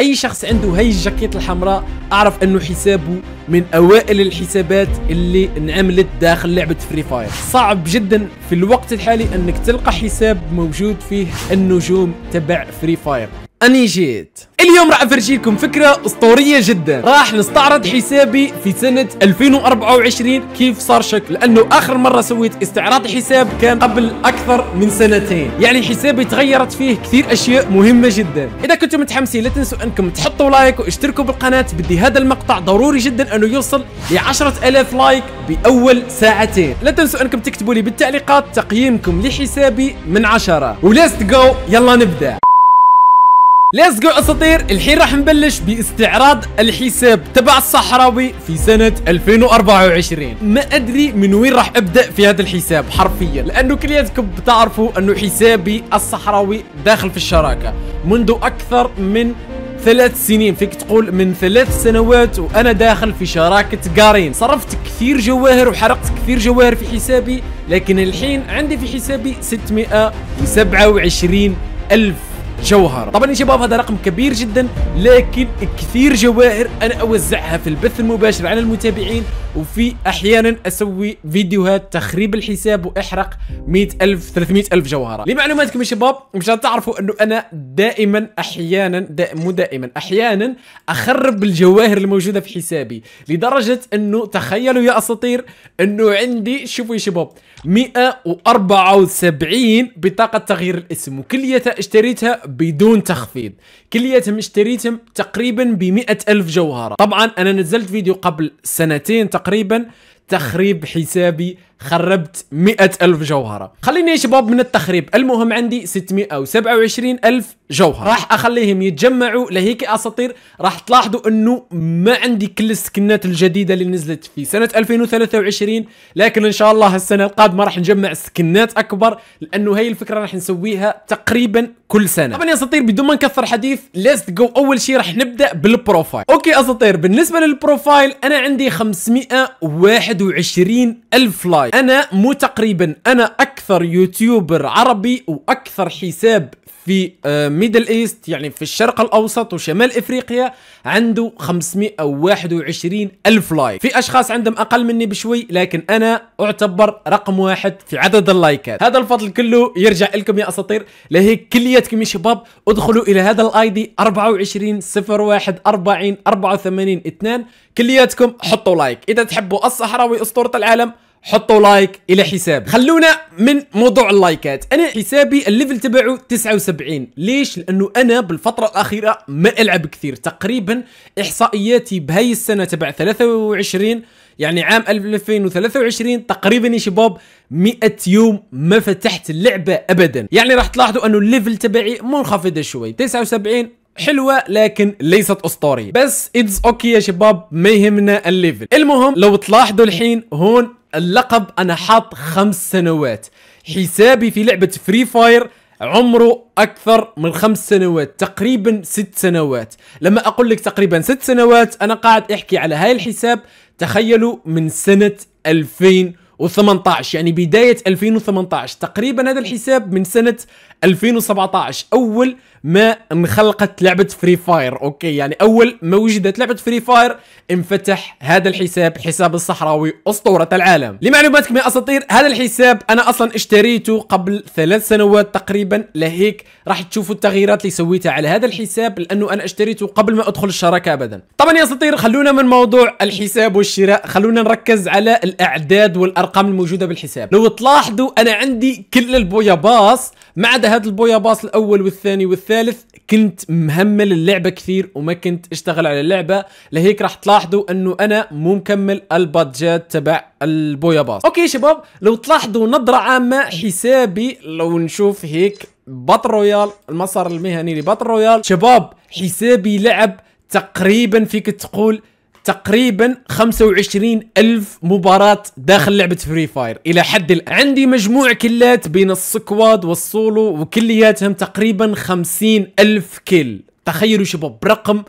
اي شخص عنده هاي الجاكيت الحمراء اعرف انه حسابه من اوائل الحسابات اللي انعملت داخل لعبه فري فاير صعب جدا في الوقت الحالي انك تلقى حساب موجود فيه النجوم تبع فري فاير اني جيت اليوم راح افرجيكم فكره اسطوريه جدا راح نستعرض حسابي في سنه 2024 كيف صار شكل لانه اخر مره سويت استعراض حساب كان قبل اكثر من سنتين يعني حسابي تغيرت فيه كثير اشياء مهمه جدا اذا كنتم متحمسين لا تنسوا انكم تحطوا لايك واشتركوا بالقناه بدي هذا المقطع ضروري جدا انه يوصل ل 10000 لايك باول ساعتين لا تنسوا انكم تكتبوا لي بالتعليقات تقييمكم لحسابي من عشرة وليتس جو يلا نبدا ليتس جو اساطير الحين راح نبلش باستعراض الحساب تبع الصحراوي في سنة 2024 ما ادري من وين راح ابدا في هذا الحساب حرفيا لانه كلياتكم بتعرفوا انه حسابي الصحراوي داخل في الشراكة منذ اكثر من ثلاث سنين فيك تقول من ثلاث سنوات وانا داخل في شراكة قارين صرفت كثير جواهر وحرقت كثير جواهر في حسابي لكن الحين عندي في حسابي 627 ألف جوهرة طبعا يا شباب هذا رقم كبير جدا لكن كثير جواهر انا اوزعها في البث المباشر على المتابعين وفي احيانا اسوي فيديوهات تخريب الحساب واحرق 100000 300000 جوهرة لمعلوماتكم يا شباب مشان تعرفوا انه انا دائما احيانا دائما مو دائما احيانا اخرب الجواهر الموجودة في حسابي لدرجة انه تخيلوا يا اساطير انه عندي شوفوا يا شباب 174 بطاقة تغيير الاسم وكلية اشتريتها بدون تخفيض كلية اشتريتهم تقريبا ب 100 ألف جوهرة طبعا أنا نزلت فيديو قبل سنتين تقريبا تخريب حسابي خربت مئة ألف جوهرة خليني يا شباب من التخريب المهم عندي 627 ألف جوهرة راح أخليهم يتجمعوا لهيك أساطير راح تلاحظوا أنه ما عندي كل السكنات الجديدة اللي نزلت في سنة 2023 لكن إن شاء الله السنة القادمة راح نجمع سكنات أكبر لأنه هي الفكرة راح نسويها تقريبا كل سنة طبعا يا أساطير بدون ما نكثر حديث ليست جو أول شيء راح نبدأ بالبروفايل أوكي أساطير بالنسبة للبروفايل أنا عندي 521 ألف لايك هاي انا مو تقريبا انا اكثر يوتيوبر عربي واكثر حساب في آه، ميدل ايست يعني في الشرق الاوسط وشمال افريقيا عنده 521 الف لايك في اشخاص عندهم اقل مني بشوي لكن انا اعتبر رقم واحد في عدد اللايكات هذا الفضل كله يرجع لكم يا اساطير لهيك كلياتكم يا شباب ادخلوا الى هذا الاي دي 24 01 40 84 2 كلياتكم حطوا لايك اذا تحبوا الصحراوي اسطوره العالم حطوا لايك الى حسابي خلونا من موضوع اللايكات انا حسابي الليفل تبعه 79 ليش لانه انا بالفتره الاخيره ما العب كثير تقريبا احصائياتي بهاي السنه تبع 23 يعني عام 2023 تقريبا يا شباب 100 يوم ما فتحت اللعبه ابدا يعني راح تلاحظوا انه الليفل تبعي منخفض شوي 79 حلوة لكن ليست اسطورية بس اتس اوكي يا شباب ما يهمنا الليفل المهم لو تلاحظوا الحين هون اللقب انا حاط خمس سنوات حسابي في لعبه فري فاير عمره اكثر من خمس سنوات تقريبا ست سنوات لما اقول لك تقريبا ست سنوات انا قاعد احكي على هاي الحساب تخيلوا من سنه 2018 يعني بدايه 2018 تقريبا هذا الحساب من سنه 2017 اول ما انخلقت لعبه فري فاير اوكي يعني اول ما وجدت لعبه فري فاير انفتح هذا الحساب حساب الصحراوي اسطوره العالم لمعلوماتكم يا اساطير هذا الحساب انا اصلا اشتريته قبل ثلاث سنوات تقريبا لهيك راح تشوفوا التغييرات اللي سويتها على هذا الحساب لانه انا اشتريته قبل ما ادخل الشراكه ابدا طبعا يا اساطير خلونا من موضوع الحساب والشراء خلونا نركز على الاعداد والارقام الموجوده بالحساب لو تلاحظوا انا عندي كل البويا باص ما عدا هذا باص الاول والثاني والثالث الثالث كنت مهمل اللعبه كثير وما كنت اشتغل على اللعبه لهيك راح تلاحظوا انه انا مو مكمل البادجات تبع البويا باص اوكي شباب لو تلاحظوا نظره عامه حسابي لو نشوف هيك باتل رويال المسار المهني لباتل رويال شباب حسابي لعب تقريبا فيك تقول تقريبا 25 ألف مباراة داخل لعبة فري فاير إلى حد الآن عندي مجموع كلات بين السكواد والسولو وكلياتهم تقريبا 50 ألف كل تخيلوا شباب برقم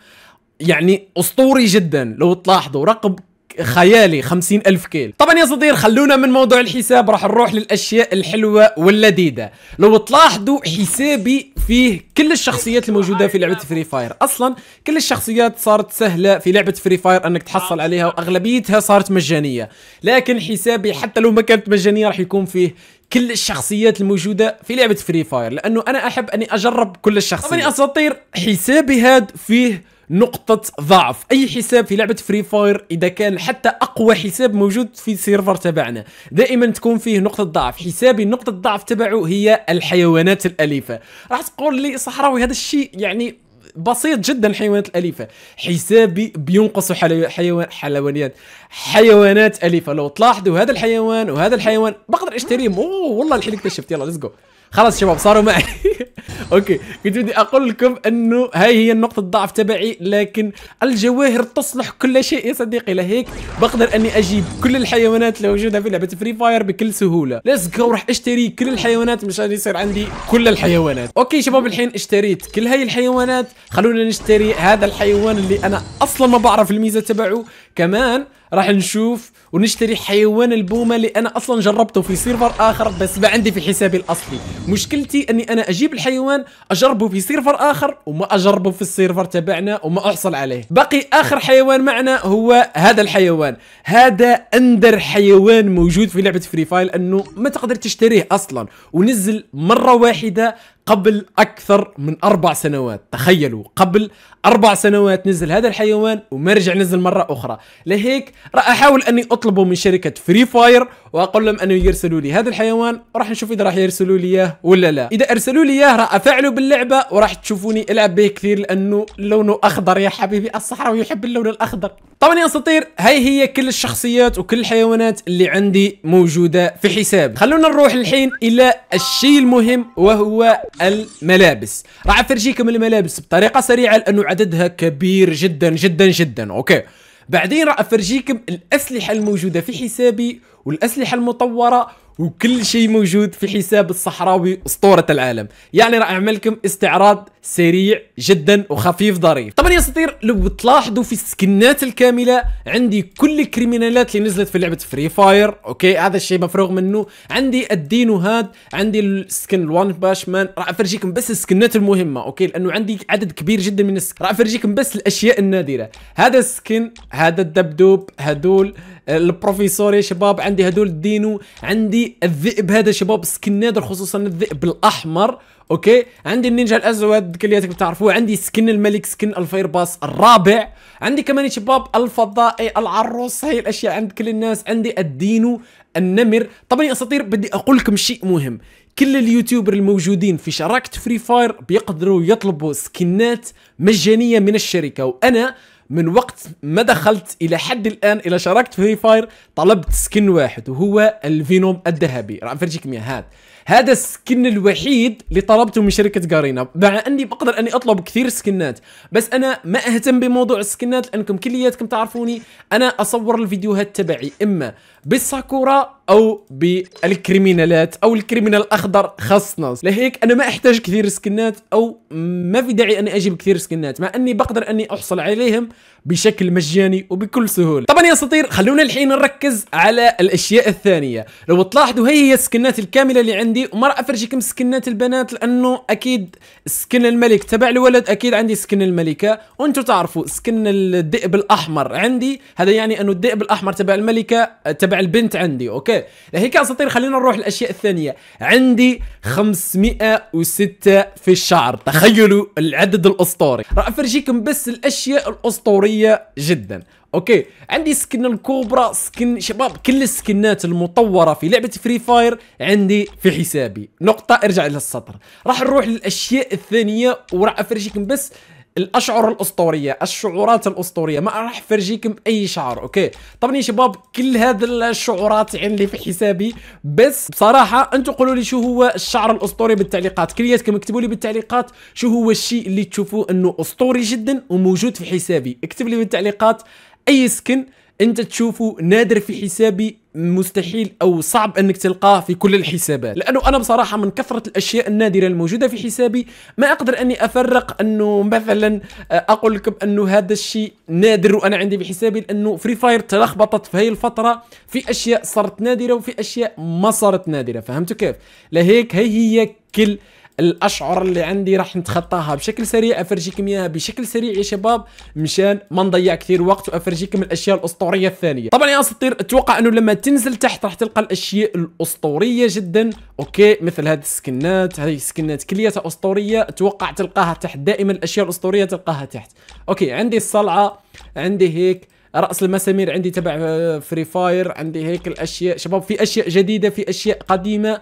يعني أسطوري جدا لو تلاحظوا رقم خيالي خمسين ألف كيل طبعا يا صدير خلونا من موضوع الحساب راح نروح للأشياء الحلوة واللذيذة لو تلاحظوا حسابي فيه كل الشخصيات الموجوده في لعبه فري فاير اصلا كل الشخصيات صارت سهله في لعبه فري فاير انك تحصل عليها واغلبيتها صارت مجانيه لكن حسابي حتى لو ما كانت مجانيه راح يكون فيه كل الشخصيات الموجودة في لعبة فري فاير لأنه أنا أحب أني أجرب كل الشخصيات طبعا أساطير حسابي هاد فيه نقطة ضعف أي حساب في لعبة فري فاير إذا كان حتى أقوى حساب موجود في السيرفر تبعنا دائما تكون فيه نقطة ضعف حسابي نقطة الضعف تبعه هي الحيوانات الأليفة راح تقول لي صحراوي هذا الشيء يعني بسيط جدا الحيوانات الاليفه حسابي بينقص حيوان حلوانيات حيوانات اليفه لو تلاحظوا هذا الحيوان وهذا الحيوان بقدر اشتريهم اوه والله الحين اكتشفت يلا ليتس جو خلاص شباب صاروا معي اوكي كنت بدي اقول لكم انه هاي هي نقطه الضعف تبعي لكن الجواهر تصلح كل شيء يا صديقي لهيك بقدر اني اجيب كل الحيوانات اللي موجوده في لعبه فري فاير بكل سهوله ليتس جو راح اشتري كل الحيوانات مشان يصير عندي كل الحيوانات اوكي شباب الحين اشتريت كل هاي الحيوانات خلونا نشتري هذا الحيوان اللي انا اصلا ما بعرف الميزه تبعه كمان راح نشوف ونشتري حيوان البومة اللي انا اصلا جربته في سيرفر اخر بس ما عندي في حسابي الاصلي مشكلتي اني انا اجيب الحيوان اجربه في سيرفر اخر وما اجربه في السيرفر تبعنا وما احصل عليه باقي اخر حيوان معنا هو هذا الحيوان هذا اندر حيوان موجود في لعبة فري فايل انه ما تقدر تشتريه اصلا ونزل مرة واحدة قبل أكثر من أربع سنوات تخيلوا قبل أربع سنوات نزل هذا الحيوان وما رجع نزل مرة أخرى لهيك راح أحاول أني أطلبه من شركة فري فاير وأقول لهم أنه يرسلوا لي هذا الحيوان وراح نشوف إذا راح يرسلوا لي إياه ولا لا إذا أرسلوا لي إياه راح أفعله باللعبة وراح تشوفوني ألعب به كثير لأنه لونه أخضر يا حبيبي الصحراوي يحب اللون الأخضر طبعا يا أساطير هاي هي كل الشخصيات وكل الحيوانات اللي عندي موجودة في حساب خلونا نروح الحين إلى الشيء المهم وهو الملابس راح افرجيكم الملابس بطريقه سريعه لانه عددها كبير جدا جدا جدا اوكي بعدين راح افرجيكم الاسلحه الموجوده في حسابي والاسلحه المطوره وكل شيء موجود في حساب الصحراوي اسطوره العالم يعني راح اعمل لكم استعراض سريع جدا وخفيف ظريف طبعا يا اساطير لو تلاحظوا في السكنات الكامله عندي كل الكريمينالات اللي نزلت في لعبه فري فاير اوكي هذا الشيء مفروغ منه عندي الدينو هاد عندي السكن الوان باش مان راح افرجيكم بس السكنات المهمه اوكي لانه عندي عدد كبير جدا من السكن راح افرجيكم بس الاشياء النادره هذا السكن هذا الدبدوب هدول البروفيسور يا شباب عندي هدول الدينو عندي الذئب هذا شباب سكن نادر خصوصا الذئب الاحمر اوكي عندي النينجا الاسود كلياتكم بتعرفوه عندي سكن الملك سكن الفاير باس الرابع عندي كمان يا شباب الفضائي العروس هاي الاشياء عند كل الناس عندي الدينو النمر طبعا يا اساطير بدي اقول لكم شيء مهم كل اليوتيوبر الموجودين في شراكه فري فاير بيقدروا يطلبوا سكنات مجانيه من الشركه وانا من وقت ما دخلت الى حد الان الى شاركت في فاير طلبت سكن واحد وهو الفينوم الذهبي راه مياه هذا هذا السكن الوحيد اللي طلبته من شركه جارينا مع اني بقدر اني اطلب كثير سكنات بس انا ما اهتم بموضوع السكنات لانكم كلياتكم تعرفوني انا اصور الفيديوهات تبعي اما بالساكورا او بالكريمينالات او الكريمينال الاخضر خاص لهيك انا ما احتاج كثير سكنات او ما في داعي اني اجيب كثير سكنات مع اني بقدر اني احصل عليهم بشكل مجاني وبكل سهوله طبعا يا سطير خلونا الحين نركز على الاشياء الثانيه لو تلاحظوا هي هي السكنات الكامله اللي عندي وما راح افرجيكم سكنات البنات لانه اكيد سكن الملك تبع الولد اكيد عندي سكن الملكه وانتم تعرفوا سكن الذئب الاحمر عندي هذا يعني انه الذئب الاحمر تبع الملكه تبع البنت عندي اوكي هيك اساطير خلينا نروح الاشياء الثانيه عندي 506 في الشعر تخيلوا العدد الاسطوري راح افرجيكم بس الاشياء الاسطوريه جدا اوكي عندي سكن الكوبرا سكن شباب كل السكنات المطوره في لعبه فري فاير عندي في حسابي نقطه ارجع للسطر راح نروح للاشياء الثانيه وراح افرجيكم بس الاشعر الاسطوريه الشعورات الاسطوريه ما راح فرجيكم اي شعر اوكي طبعا يا شباب كل هذا الشعورات عندي في حسابي بس بصراحه انتم قولوا لي شو هو الشعر الاسطوري بالتعليقات كلياتكم اكتبوا لي بالتعليقات شو هو الشيء اللي تشوفوه انه اسطوري جدا وموجود في حسابي اكتب لي بالتعليقات اي سكن انت تشوفه نادر في حسابي مستحيل او صعب انك تلقاه في كل الحسابات لانه انا بصراحه من كثره الاشياء النادره الموجوده في حسابي ما اقدر اني افرق انه مثلا آه، اقول لكم انه هذا الشيء نادر وانا عندي بحسابي لانه فري فاير تلخبطت في هاي الفتره في اشياء صارت نادره وفي اشياء ما صارت نادره فهمتوا كيف لهيك هي هي كل الاشعر اللي عندي راح نتخطاها بشكل سريع افرجيكم اياها بشكل سريع يا شباب مشان ما نضيع كثير وقت وافرجيكم الاشياء الاسطوريه الثانيه طبعا يا اسطير اتوقع انه لما تنزل تحت راح تلقى الاشياء الاسطوريه جدا اوكي مثل هذه السكنات هذه السكنات كلياتها اسطوريه اتوقع تلقاها تحت دائما الاشياء الاسطوريه تلقاها تحت اوكي عندي الصلعه عندي هيك راس المسامير عندي تبع فري آه، فاير عندي هيك الاشياء شباب في اشياء جديده في اشياء قديمه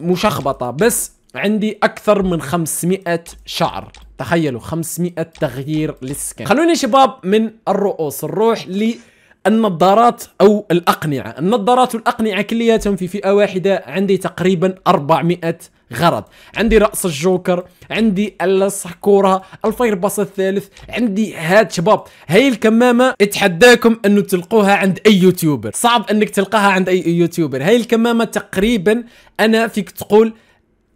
مشخبطه بس عندي اكثر من 500 شعر تخيلوا 500 تغيير للسكن خلوني شباب من الرؤوس نروح النظارات او الاقنعه النظارات والاقنعه كلياتهم في فئه واحده عندي تقريبا 400 غرض عندي راس الجوكر عندي الصحكوره الفاير باص الثالث عندي هاد شباب هاي الكمامه اتحداكم انه تلقوها عند اي يوتيوبر صعب انك تلقاها عند اي يوتيوبر هاي الكمامه تقريبا انا فيك تقول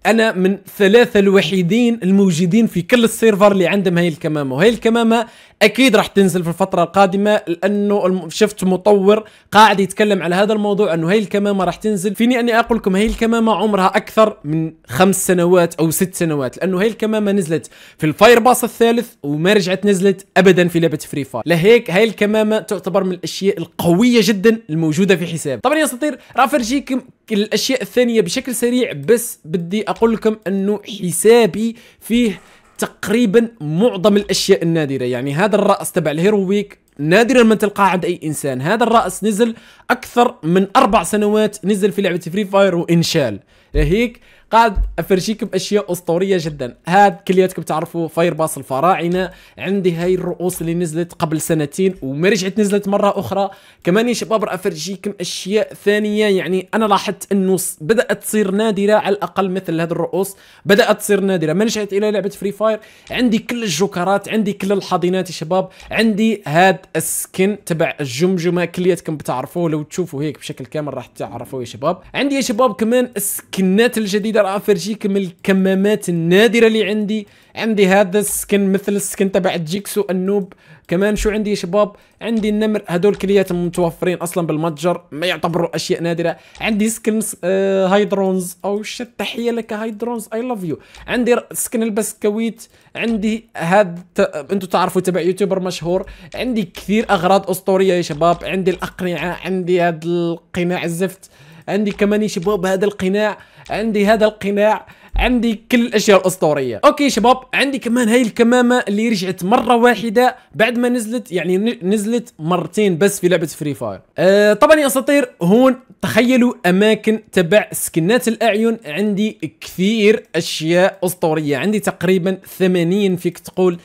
انا من ثلاثه الوحيدين الموجودين في كل السيرفر اللي عندهم هاي الكمامه وهي الكمامه اكيد راح تنزل في الفتره القادمه لانه شفت مطور قاعد يتكلم على هذا الموضوع انه هي الكمامه راح تنزل فيني اني اقول لكم هي الكمامه عمرها اكثر من خمس سنوات او ست سنوات لانه هي الكمامه نزلت في الفاير باص الثالث وما رجعت نزلت ابدا في لعبه فري فاير لهيك هاي الكمامه تعتبر من الاشياء القويه جدا الموجوده في حساب طبعا يا اساطير راح افرجيكم الاشياء الثانيه بشكل سريع بس بدي اقول لكم انه حسابي فيه تقريبا معظم الاشياء النادره يعني هذا الراس تبع الهيرويك نادرا ما تلقاه عند اي انسان هذا الراس نزل اكثر من اربع سنوات نزل في لعبه فري فاير وانشال لهيك قاعد افرجيكم اشياء اسطوريه جدا هاد كلياتكم تعرفوا فاير باص الفراعنه عندي هاي الرؤوس اللي نزلت قبل سنتين وما رجعت نزلت مره اخرى كمان يا شباب راح افرجيكم اشياء ثانيه يعني انا لاحظت انه بدات تصير نادره على الاقل مثل هذه الرؤوس بدات تصير نادره ما رجعت الى لعبه فري فاير عندي كل الجوكرات عندي كل الحاضنات يا شباب عندي هاد السكن تبع الجمجمه كلياتكم بتعرفوه لو تشوفوا هيك بشكل كامل راح تعرفوه يا شباب عندي يا شباب كمان السكنات الجديده نقدر افرجيك من الكمامات النادره اللي عندي عندي هذا السكن مثل السكن تبع جيكسو النوب كمان شو عندي يا شباب عندي النمر هذول كليات متوفرين اصلا بالمتجر ما يعتبروا اشياء نادره عندي سكن آه هايدرونز او شت تحيه لك هايدرونز اي لاف يو عندي سكن البسكويت عندي هذا انتم تعرفوا تبع يوتيوبر مشهور عندي كثير اغراض اسطوريه يا شباب عندي الاقنعه عندي هذا القناع الزفت عندي كمان يا شباب هذا القناع عندي هذا القناع عندي كل الاشياء الاسطوريه اوكي شباب عندي كمان هاي الكمامه اللي رجعت مره واحده بعد ما نزلت يعني نزلت مرتين بس في لعبه فري فاير أه طبعا يا اساطير هون تخيلوا اماكن تبع سكنات الاعين عندي كثير اشياء اسطوريه عندي تقريبا 80 فيك تقول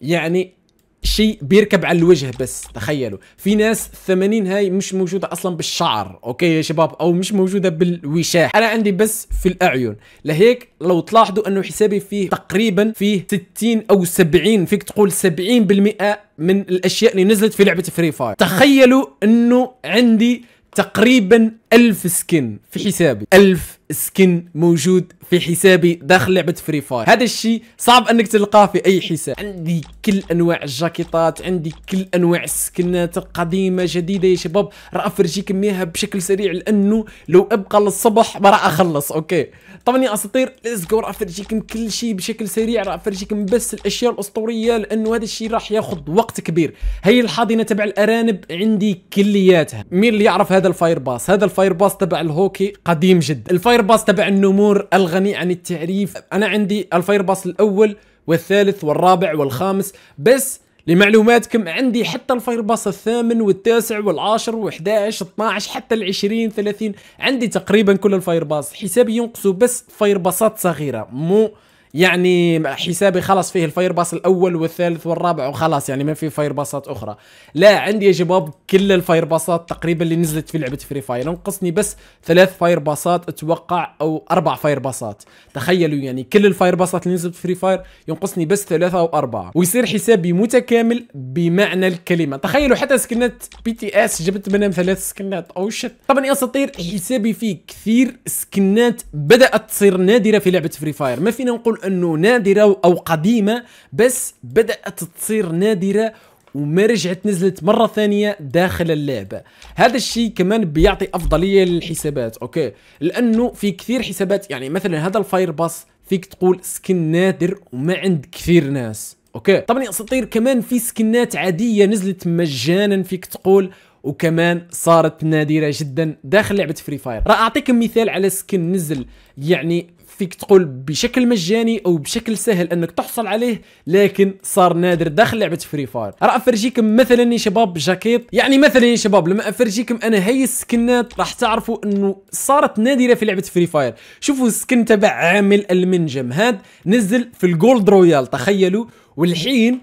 يعني شيء بيركب على الوجه بس تخيلوا في ناس 80 هاي مش موجوده اصلا بالشعر اوكي يا شباب او مش موجوده بالوشاح انا عندي بس في الاعين لهيك لو تلاحظوا انه حسابي فيه تقريبا فيه 60 او 70 فيك تقول 70% من الاشياء اللي نزلت في لعبه فري فاير تخيلوا انه عندي تقريبا ألف سكن في حسابي ألف سكن موجود في حسابي داخل لعبة فري فاير هذا الشيء صعب أنك تلقاه في أي حساب عندي كل أنواع الجاكيطات عندي كل أنواع السكنات القديمة جديدة يا شباب راح أفرجيكم إياها بشكل سريع لأنه لو أبقى للصبح ما راح أخلص أوكي طبعا يا اساطير ليتس جو راح افرجيكم كل شيء بشكل سريع راح افرجيكم بس الاشياء الاسطوريه لانه هذا الشيء راح ياخذ وقت كبير هي الحاضنه تبع الارانب عندي كلياتها مين اللي يعرف هذا الفاير باس هذا الفاير باس تبع الهوكي قديم جدا الفاير باس تبع النمور الغني عن التعريف انا عندي الفاير باس الاول والثالث والرابع والخامس بس لمعلوماتكم عندي حتى الفاير باص الثامن والتاسع والعاشر و11 12 حتى ال20 30 عندي تقريبا كل الفاير باص حسابي ينقصوا بس فاير باصات صغيره مو يعني حسابي خلص فيه الفاير باص الاول والثالث والرابع وخلاص يعني ما في فاير باصات اخرى لا عندي يا شباب كل الفاير باصات تقريبا اللي نزلت في لعبه فري فاير نقصني بس ثلاث فاير باصات اتوقع او اربع فاير باصات تخيلوا يعني كل الفاير باصات اللي نزلت في فري فاير ينقصني بس ثلاثه او اربعه ويصير حسابي متكامل بمعنى الكلمه تخيلوا حتى سكنات بي تي اس جبت منهم ثلاث سكنات او شت طبعا يا اساطير حسابي فيه كثير سكنات بدات تصير نادره في لعبه فري فاير ما فينا نقول انه نادره او قديمه بس بدات تصير نادره وما رجعت نزلت مرة ثانية داخل اللعبة هذا الشيء كمان بيعطي أفضلية للحسابات أوكي لأنه في كثير حسابات يعني مثلا هذا الفاير باس فيك تقول سكن نادر وما عند كثير ناس أوكي طبعا يا أساطير كمان في سكنات عادية نزلت مجانا فيك تقول وكمان صارت نادره جدا داخل لعبه فري فاير راح اعطيكم مثال على سكن نزل يعني فيك تقول بشكل مجاني او بشكل سهل انك تحصل عليه لكن صار نادر داخل لعبه فري فاير راح افرجيكم مثلا يا شباب جاكيت يعني مثلا يا شباب لما افرجيكم انا هي السكنات راح تعرفوا انه صارت نادره في لعبه فري فاير شوفوا السكن تبع عامل المنجم هذا نزل في الجولد رويال تخيلوا والحين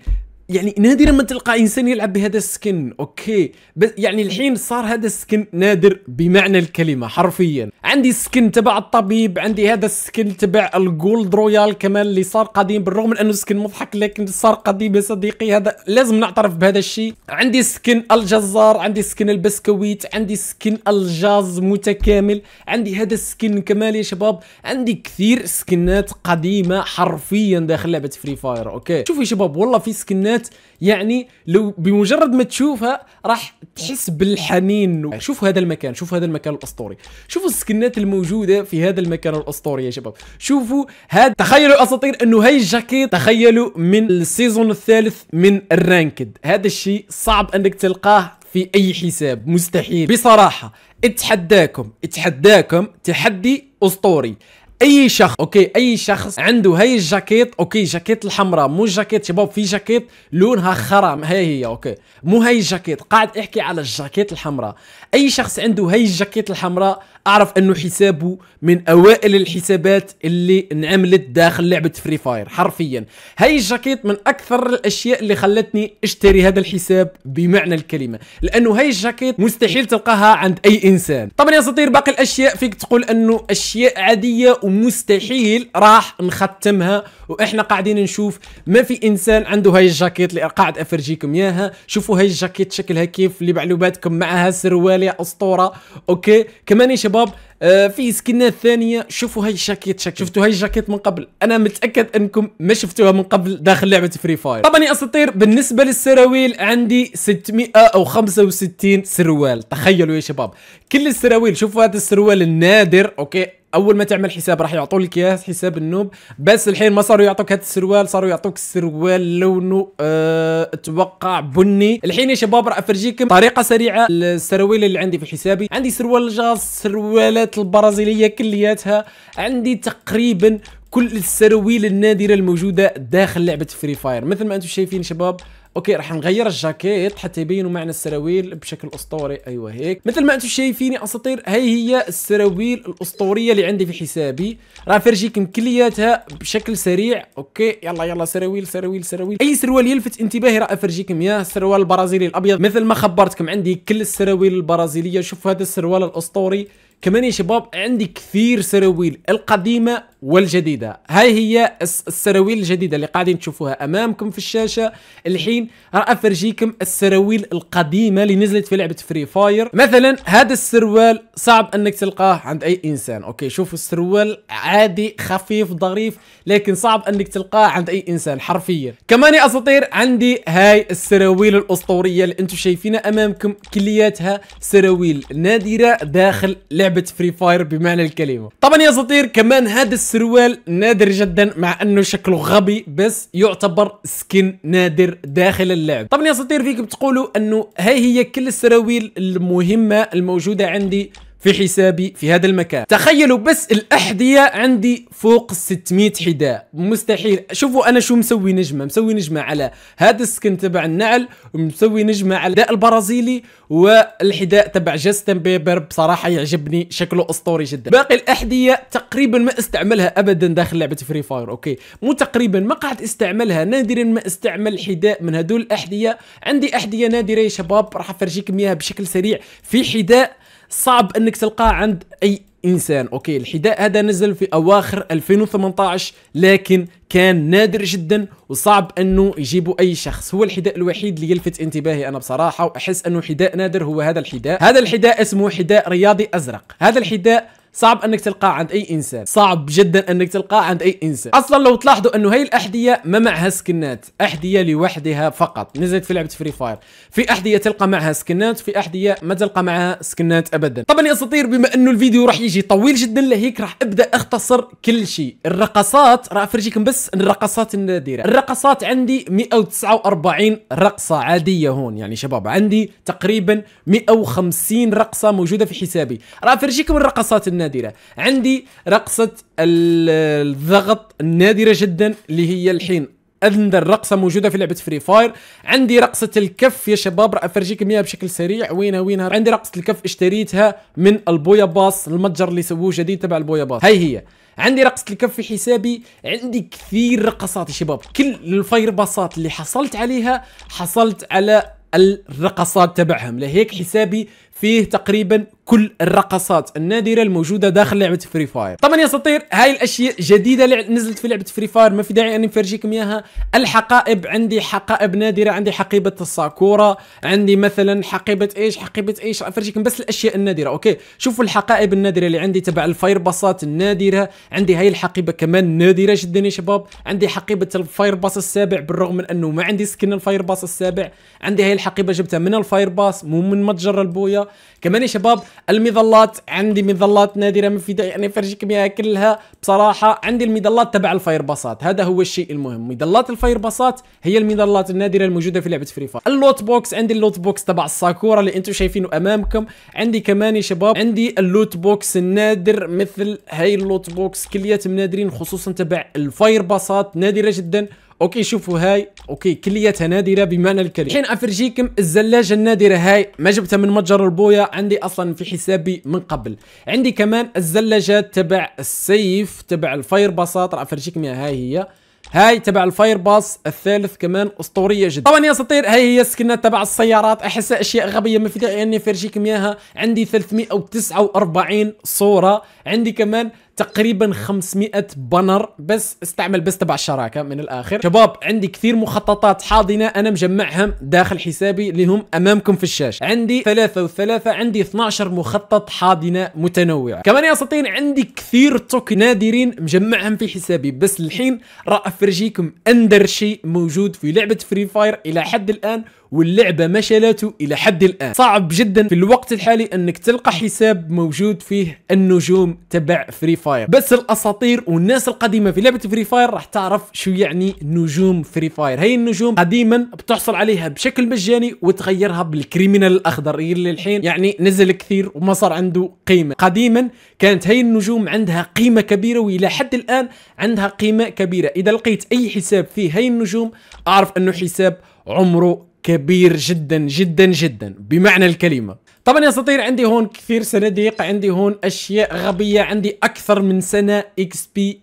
يعني نادرا ما تلقى انسان يلعب بهذا السكن اوكي بس يعني الحين صار هذا السكن نادر بمعنى الكلمه حرفيا عندي السكن تبع الطبيب عندي هذا السكن تبع الجولد رويال كمان اللي صار قديم بالرغم من انه سكن مضحك لكن صار قديم يا صديقي هذا لازم نعترف بهذا الشيء عندي سكن الجزار عندي سكن البسكويت عندي سكن الجاز متكامل عندي هذا السكن كمان يا شباب عندي كثير سكنات قديمه حرفيا داخل لعبه فري فاير اوكي شوفوا يا شباب والله في سكنات كانت يعني لو بمجرد ما تشوفها راح تحس بالحنين شوفوا هذا المكان شوفوا هذا المكان الاسطوري شوفوا السكنات الموجوده في هذا المكان الاسطوري يا شباب شوفوا هذا تخيلوا اساطير انه هاي الجاكيت تخيلوا من السيزون الثالث من الرانكد هذا الشيء صعب انك تلقاه في اي حساب مستحيل بصراحه اتحداكم اتحداكم تحدي اسطوري اي شخص اوكي اي شخص عنده هاي الجاكيت اوكي جاكيت الحمراء مو جاكيت شباب في جاكيت لونها خرم هي هي اوكي مو هاي الجاكيت قاعد احكي على الجاكيت الحمراء اي شخص عنده هاي الجاكيت الحمراء اعرف انه حسابه من اوائل الحسابات اللي انعملت داخل لعبه فري فاير حرفيا هاي الجاكيت من اكثر الاشياء اللي خلتني اشتري هذا الحساب بمعنى الكلمه لانه هاي الجاكيت مستحيل تلقاها عند اي انسان طبعا يا سطير باقي الاشياء فيك تقول انه اشياء عاديه ومستحيل راح نختمها واحنا قاعدين نشوف ما في انسان عنده هاي الجاكيت اللي قاعد افرجيكم اياها شوفوا هاي الجاكيت شكلها كيف اللي بعلوباتكم معها سروال يا اسطوره اوكي كمان يا شباب آه في سكنه ثانيه شوفوا هاي الجاكيت شك شفتوا هاي الجاكيت من قبل انا متاكد انكم ما شفتوها من قبل داخل لعبه فري فاير طبعا يا اساطير بالنسبه للسراويل عندي 665 سروال تخيلوا يا شباب كل السراويل شوفوا هذا السروال النادر اوكي اول ما تعمل حساب راح يعطوا لك اياه حساب النوب بس الحين ما صاروا يعطوك هذا السروال صاروا يعطوك السروال لونه أه اتوقع بني الحين يا شباب راح افرجيكم طريقه سريعه السراويل اللي عندي في حسابي عندي سروال جاز سروالات الرياضيات البرازيليه كلياتها عندي تقريبا كل السراويل النادره الموجوده داخل لعبه فري فاير مثل ما انتم شايفين شباب اوكي راح نغير الجاكيت حتى يبينوا معنا السراويل بشكل اسطوري ايوه هيك مثل ما انتم يا اساطير هي هي السراويل الاسطوريه اللي عندي في حسابي راح افرجيكم كلياتها بشكل سريع اوكي يلا يلا سراويل سراويل سراويل اي سروال يلفت انتباهي راح افرجيكم يا السروال البرازيلي الابيض مثل ما خبرتكم عندي كل السراويل البرازيليه شوفوا هذا السروال الاسطوري كمان يا شباب عندي كثير سراويل القديمة والجديدة هاي هي السراويل الجديدة اللي قاعدين تشوفوها أمامكم في الشاشة الحين راح أفرجيكم السراويل القديمة اللي نزلت في لعبة فري فاير مثلا هذا السروال صعب أنك تلقاه عند أي إنسان أوكي شوفوا السروال عادي خفيف ظريف لكن صعب أنك تلقاه عند أي إنسان حرفيا كمان يا أساطير عندي هاي السراويل الأسطورية اللي أنتم شايفينها أمامكم كلياتها سراويل نادرة داخل لعبة لعبه فري فاير بمعنى الكلمه طبعا يا سطير كمان هذا السروال نادر جدا مع انه شكله غبي بس يعتبر سكن نادر داخل اللعب طبعا يا سطير فيك بتقولوا انه هاي هي كل السراويل المهمه الموجوده عندي في حسابي في هذا المكان تخيلوا بس الأحذية عندي فوق 600 حذاء مستحيل شوفوا أنا شو مسوي نجمة مسوي نجمة على هذا السكن تبع النعل ومسوي نجمة على الحذاء البرازيلي والحذاء تبع جاستن بيبر بصراحة يعجبني شكله أسطوري جدا باقي الأحذية تقريبا ما استعملها أبدا داخل لعبة فري فاير أوكي مو تقريبا ما قعد استعملها نادرا ما استعمل حذاء من هدول الأحذية عندي أحذية نادرة يا شباب راح أفرجيكم إياها بشكل سريع في حذاء صعب انك تلقاه عند اي انسان اوكي الحذاء هذا نزل في اواخر 2018 لكن كان نادر جدا وصعب انه يجيبوا اي شخص هو الحذاء الوحيد اللي يلفت انتباهي انا بصراحه واحس انه حذاء نادر هو هذا الحذاء هذا الحذاء اسمه حذاء رياضي ازرق هذا الحذاء صعب انك تلقاه عند اي انسان صعب جدا انك تلقاه عند اي انسان اصلا لو تلاحظوا انه هي الاحذيه ما معها سكنات احذيه لوحدها فقط نزلت في لعبه فري فاير في احذيه تلقى معها سكنات في احذيه ما تلقى معها سكنات ابدا طبعا يا اساطير بما انه الفيديو راح يجي طويل جدا لهيك راح ابدا اختصر كل شيء الرقصات راح افرجيكم بس الرقصات النادره الرقصات عندي 149 رقصه عاديه هون يعني شباب عندي تقريبا 150 رقصه موجوده في حسابي راح افرجيكم الرقصات النادرة. النادرة عندي رقصة الضغط النادرة جدا اللي هي الحين اندر رقصه موجوده في لعبه فري فاير عندي رقصه الكف يا شباب راح افرجيكم اياها بشكل سريع وينها وينها عندي رقصه الكف اشتريتها من البويا باص المتجر اللي سووه جديد تبع البويا باص هي هي عندي رقصة الكف في حسابي عندي كثير رقصات يا شباب كل الفاير باصات اللي حصلت عليها حصلت على الرقصات تبعهم لهيك حسابي فيه تقريبا كل الرقصات النادره الموجوده داخل لعبه فري فاير طبعا يا سطير هاي الاشياء جديده نزلت في لعبه فري فاير ما في داعي اني نفرجيكم اياها الحقائب عندي حقائب نادره عندي حقيبه الساكورا عندي مثلا حقيبه ايش حقيبه ايش افرجيكم بس الاشياء النادره اوكي شوفوا الحقائب النادره اللي عندي تبع الفاير باصات النادره عندي هاي الحقيبه كمان نادره جدا يا شباب عندي حقيبه الفاير باص السابع بالرغم من انه ما عندي سكن الفاير باص السابع عندي هاي الحقيبه جبتها من الفاير باص مو من متجر البويا كمان يا شباب المظلات عندي مظلات نادره مفيده يعني فرجيكم اياها كلها بصراحه عندي المظلات تبع الفاير باصات هذا هو الشيء المهم مظلات الفاير باصات هي المظلات النادره الموجوده في لعبه فري فاير اللوت بوكس عندي اللوت بوكس تبع الساكورا اللي انتم شايفينه امامكم عندي كمان يا شباب عندي اللوت بوكس النادر مثل هاي اللوت بوكس كلياتهم نادرين خصوصا تبع الفاير باصات نادره جدا اوكي شوفوا هاي اوكي كلياتها نادره بمعنى الكلمه الحين افرجيكم الزلاجه النادره هاي ما جبتها من متجر البويا عندي اصلا في حسابي من قبل عندي كمان الزلاجات تبع السيف تبع الفاير باصات راح افرجيكم اياها هاي هي هاي تبع الفاير باص الثالث كمان اسطوريه جدا طبعا يا سطير هاي هي السكنات تبع السيارات احس اشياء غبيه ما فيها اني افرجيكم اياها عندي 349 صوره عندي كمان تقريبا 500 بانر بس استعمل بس تبع الشراكه من الاخر طيب. شباب عندي كثير مخططات حاضنه انا مجمعهم داخل حسابي اللي هم امامكم في الشاشه عندي ثلاثة وثلاثة عندي 12 مخطط حاضنه متنوعه كمان يا سطين عندي كثير توك نادرين مجمعهم في حسابي بس الحين راح افرجيكم اندر شيء موجود في لعبه فري فاير الى حد الان واللعبة مشلته إلى حد الآن صعب جدا في الوقت الحالي أنك تلقى حساب موجود فيه النجوم تبع فري فاير بس الأساطير والناس القديمة في لعبة فري فاير راح تعرف شو يعني نجوم فري فاير هي النجوم قديما بتحصل عليها بشكل مجاني وتغيرها بالكريمينال الأخضر اللي الحين يعني نزل كثير وما صار عنده قيمة قديما كانت هي النجوم عندها قيمة كبيرة وإلى حد الآن عندها قيمة كبيرة إذا لقيت أي حساب فيه هي النجوم أعرف أنه حساب عمره كبير جدا جدا جدا بمعنى الكلمة طبعا يا سطير عندي هون كثير صناديق عندي هون اشياء غبية عندي اكثر من سنة اكس بي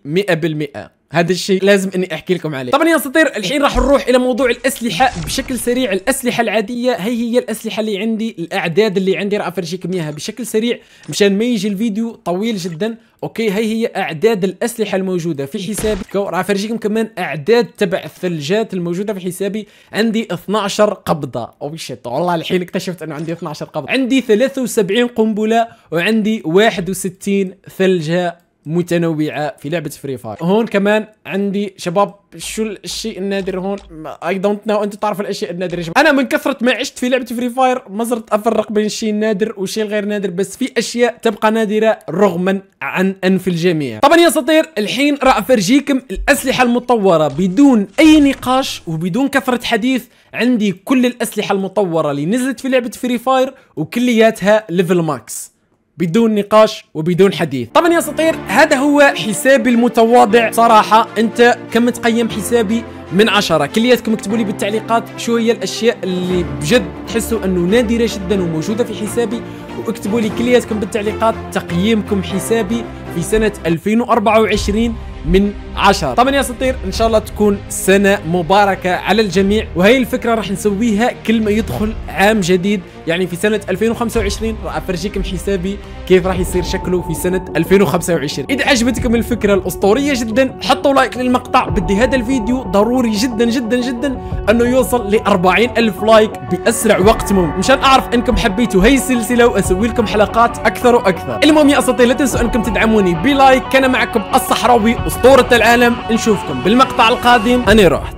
100% هذا الشيء لازم اني احكي لكم عليه طبعا يا اساطير الحين راح نروح الى موضوع الاسلحه بشكل سريع الاسلحه العاديه هي هي الاسلحه اللي عندي الاعداد اللي عندي راح افرجيكم اياها بشكل سريع مشان ما يجي الفيديو طويل جدا اوكي هي هي اعداد الاسلحه الموجوده في حسابي راح افرجيكم كمان اعداد تبع الثلجات الموجوده في حسابي عندي 12 قبضه او شيت والله الحين اكتشفت انه عندي 12 قبضه عندي 73 قنبله وعندي 61 ثلجه متنوعه في لعبه فري فاير هون كمان عندي شباب شو الشيء النادر هون اي دونت نو انتم تعرفوا الاشياء النادره شباب. انا من كثره ما عشت في لعبه فري فاير ما صرت افرق بين الشيء النادر والشيء الغير نادر بس في اشياء تبقى نادره رغما عن انف الجميع طبعا يا اساطير الحين راح افرجيكم الاسلحه المطوره بدون اي نقاش وبدون كثره حديث عندي كل الاسلحه المطوره اللي نزلت في لعبه فري فاير وكلياتها ليفل ماكس بدون نقاش وبدون حديث طبعا يا سطير هذا هو حسابي المتواضع صراحة انت كم تقيم حسابي من عشرة كلياتكم اكتبوا لي بالتعليقات شو هي الاشياء اللي بجد تحسوا انه نادرة جدا وموجودة في حسابي واكتبوا لي كلياتكم بالتعليقات تقييمكم حسابي في سنة 2024 من عشر طبعا يا سطير ان شاء الله تكون سنة مباركة على الجميع وهي الفكرة راح نسويها كل ما يدخل عام جديد يعني في سنة 2025 راح افرجيكم حسابي كيف راح يصير شكله في سنة 2025 اذا عجبتكم الفكرة الاسطورية جدا حطوا لايك للمقطع بدي هذا الفيديو ضروري جدا جدا جدا انه يوصل ل 40 الف لايك باسرع وقت ممكن مشان اعرف انكم حبيتوا هي السلسلة واسوي لكم حلقات اكثر واكثر المهم يا اساطير لا تنسوا انكم تدعموني بلايك كان معكم الصحراوي اسطورة العالم نشوفكم بالمقطع القادم أنا رحت